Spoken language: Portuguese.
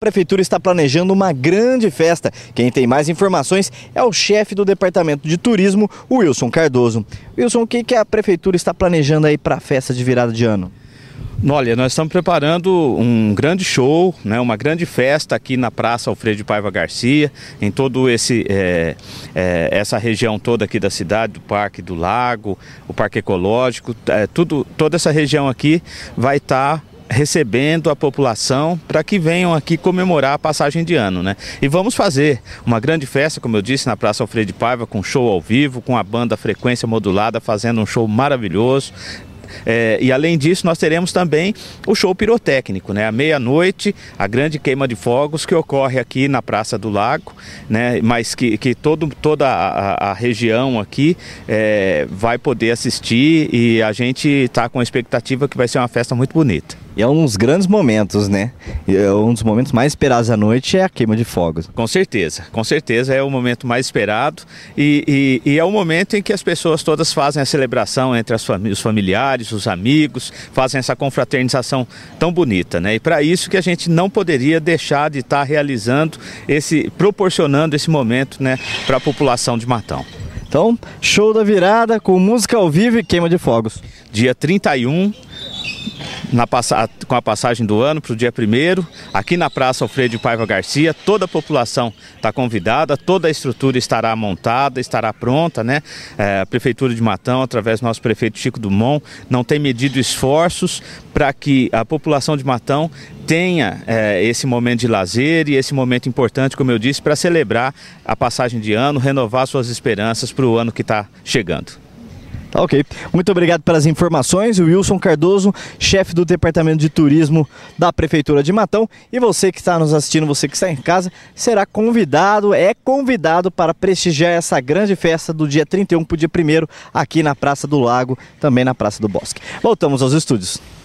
A Prefeitura está planejando uma grande festa. Quem tem mais informações é o chefe do Departamento de Turismo, Wilson Cardoso. Wilson, o que, que a Prefeitura está planejando aí para a festa de virada de ano? Olha, nós estamos preparando um grande show, né, uma grande festa aqui na Praça Alfredo Paiva Garcia, em todo esse é, é, essa região toda aqui da cidade, do Parque do Lago, o Parque Ecológico, é, tudo, toda essa região aqui vai estar tá recebendo a população para que venham aqui comemorar a passagem de ano, né? E vamos fazer uma grande festa, como eu disse, na Praça Alfredo Paiva, com show ao vivo, com a banda Frequência Modulada fazendo um show maravilhoso. É, e além disso, nós teremos também o show pirotécnico, né? À meia-noite, a grande queima de fogos que ocorre aqui na Praça do Lago, né? Mas que, que todo, toda a, a região aqui é, vai poder assistir e a gente está com a expectativa que vai ser uma festa muito bonita. E é um dos grandes momentos, né? É um dos momentos mais esperados à noite é a queima de fogos. Com certeza, com certeza é o momento mais esperado e, e, e é o momento em que as pessoas todas fazem a celebração entre fami os familiares, os amigos, fazem essa confraternização tão bonita, né? E para isso que a gente não poderia deixar de estar tá realizando esse, proporcionando esse momento, né, para a população de Matão. Então, show da virada com música ao vivo e queima de fogos. Dia 31 na, com a passagem do ano para o dia 1 aqui na Praça Alfredo Paiva Garcia. Toda a população está convidada, toda a estrutura estará montada, estará pronta, né? É, a Prefeitura de Matão, através do nosso prefeito Chico Dumont, não tem medido esforços para que a população de Matão tenha é, esse momento de lazer e esse momento importante, como eu disse, para celebrar a passagem de ano, renovar suas esperanças para o ano que está chegando. Tá ok. Muito obrigado pelas informações. Wilson Cardoso, chefe do Departamento de Turismo da Prefeitura de Matão. E você que está nos assistindo, você que está em casa, será convidado, é convidado para prestigiar essa grande festa do dia 31 para o dia 1 aqui na Praça do Lago, também na Praça do Bosque. Voltamos aos estúdios.